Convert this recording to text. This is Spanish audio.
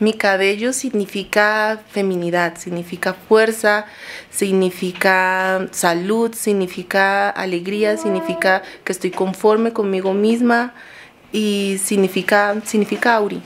Mi cabello significa feminidad, significa fuerza, significa salud, significa alegría, significa que estoy conforme conmigo misma y significa, significa Auri.